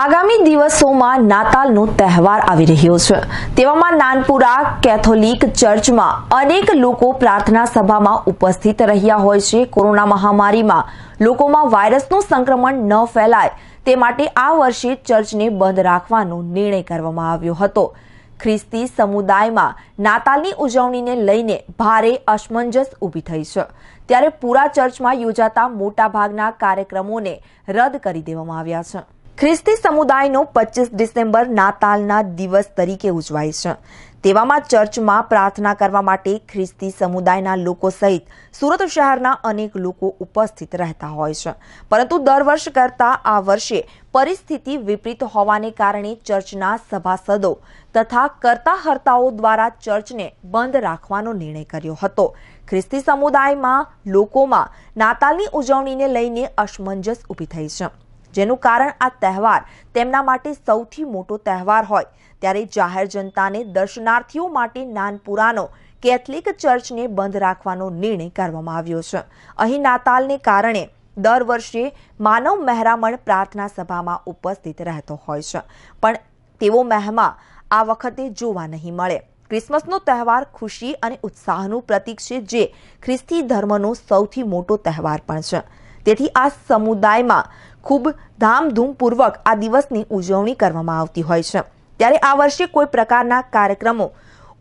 આગામી દિવસોમાં નાતાલનો તહેવાર આવી રહ્યો છે તેવામાં નાનપુરા કેથોલિક ચર્ચમાં અનેક લોકો પ્રાર્થના સભામાં ઉપસ્થિત રહ્યા હોય છે કોરોના મહામારીમાં લોકોમાં વાયરસનું સંક્રમણ ન ફેલાય તે માટે આ વર્ષે ચર્ચને બંધ રાખવાનો નિર્ણય કરવામાં આવ્યો હતો ખ્રિસ્તી સમુદાયમાં નાતાલની ઉજવણીને લઈને ભારે અસમંજસ ઊભી થઈ છે ત્યારે પૂરા ચર્ચમાં યોજાતા મોટાભાગના કાર્યક્રમોને રદ કરી દેવામાં આવ્યા છે ખ્રિસ્તી સમુદાયનો પચીસ ડિસેમ્બર નાતાલના દિવસ તરીકે ઉજવાય છે તેવામાં ચર્ચમાં પ્રાર્થના કરવા માટે ખ્રિસ્તી સમુદાયના લોકો સહિત સુરત શહેરના અનેક લોકો ઉપસ્થિત રહેતા હોય છે પરંતુ દર વર્ષ કરતાં આ વર્ષે પરિસ્થિતિ વિપરીત હોવાને કારણે ચર્ચના સભાસદો તથા કરતાહર્તાઓ દ્વારા ચર્ચને બંધ રાખવાનો નિર્ણય કર્યો હતો ખ્રિસ્તી સમુદાયમાં લોકોમાં નાતાલની ઉજવણીને લઈને અસમંજસ ઊભી થઈ છે જેનું કારણ આ તહેવાર તેમના માટે સૌથી મોટો તહેવાર હોય ત્યારે જાહેર જનતાને દર્શનાર્થીઓ માટે નાનપુરાનો કેથલિક ચર્ચને બંધ રાખવાનો નિર્ણય કરવામાં આવ્યો છે અહીં નાતાલને કારણે દર વર્ષે માનવ મહેરામણ પ્રાર્થના સભામાં ઉપસ્થિત રહેતો હોય છે પણ તેવો મહેમા આ વખતે જોવા નહીં મળે ક્રિસમસનો તહેવાર ખુશી અને ઉત્સાહનું પ્રતીક છે જે ખ્રિસ્તી ધર્મનો સૌથી મોટો તહેવાર પણ છે તેથી આ સમુદાયમાં ખૂબ ધામધૂમપૂર્વક આ દિવસની ઉજવણી કરવામાં આવતી હોય છે ત્યારે આ વર્ષે કોઈ પ્રકારના કાર્યક્રમો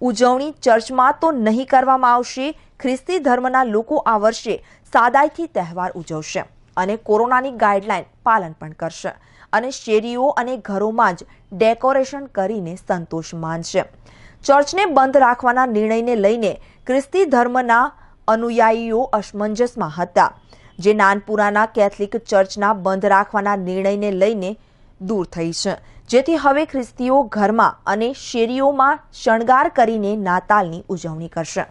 ઉજવણી ચર્ચમાં તો નહીં કરવામાં આવશે ખ્રિસ્તી ધર્મના લોકો આ વર્ષે સાદાઈથી તહેવાર ઉજવશે અને કોરોનાની ગાઈડલાઈન પાલન પણ કરશે અને શેરીઓ અને ઘરોમાં જ ડેકોરેશન કરીને સંતોષ માનશે ચર્ચને બંધ રાખવાના નિર્ણયને લઈને ખ્રિસ્તી ધર્મના અનુયાયીઓ અસમંજસમાં હતા જે નાનપુરાના કેથલિક ચર્ચના બંધ રાખવાના નિર્ણયને લઈને દૂર થઈ છે જેથી હવે ખ્રિસ્તીઓ ઘરમાં અને શેરીઓમાં શણગાર કરીને નાતાલની ઉજવણી કરશે